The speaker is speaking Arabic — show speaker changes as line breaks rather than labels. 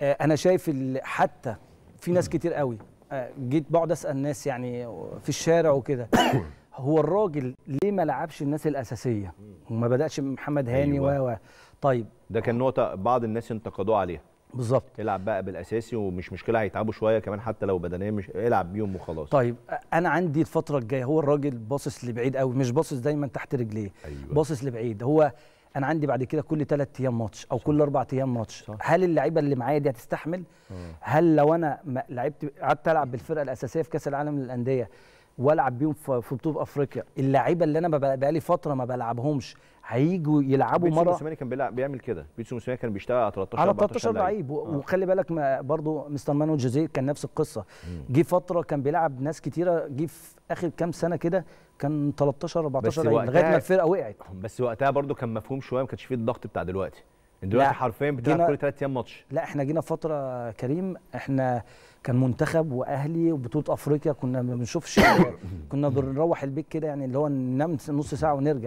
آه، انا شايف حتى في ناس كتير قوي آه، جيت بقعد اسال ناس يعني في الشارع وكده هو الراجل ليه ما لعبش الناس الاساسيه وما بداش محمد هاني أيوة. و
طيب ده كان نقطه بعض الناس انتقدوه عليها بالظبط العب بقى بالاساسي ومش مشكله هيتعبوا شويه كمان حتى لو بدنيا مش العب بيهم وخلاص طيب انا عندي الفتره الجايه هو الراجل باصص لبعيد قوي مش باصص دايما تحت رجليه أيوة. باصص
لبعيد هو انا عندي بعد كده كل ثلاث ايام ماتش او صح. كل اربع ايام ماتش صح. هل اللعيبه اللي معايا دي هتستحمل هل لو انا لعبت قعدت العب بالفرقه الاساسيه في كاس العالم للانديه والعب بيهم في بطوله افريقيا اللعيبه اللي انا بقالي فتره ما بلعبهمش
هيجوا يلعبوا مره بيتسو موسيماني كان بيلعب بيعمل كده بيتسو موسيماني كان بيشتغل على 13 على 13 لعيب آه.
وخلي بالك برضه برضو مستر مانو جوزيه كان نفس القصه جه فتره كان بيلعب ناس كتيره جه في اخر كام سنه كده كان 13 14 لعيب لغايه ما الفرقه
وقعت بس وقتها برضو كان مفهوم شويه ما كانش فيه الضغط بتاع دلوقتي دلوقتي حرفيا بتلعب كل ثلاث ايام ماتش لا
احنا جينا فتره كريم احنا كان منتخب واهلي وبطوله افريقيا كنا ما بنشوفش كنا بنروح البيت كده يعني اللي هو ننام نص ساعه ونرجع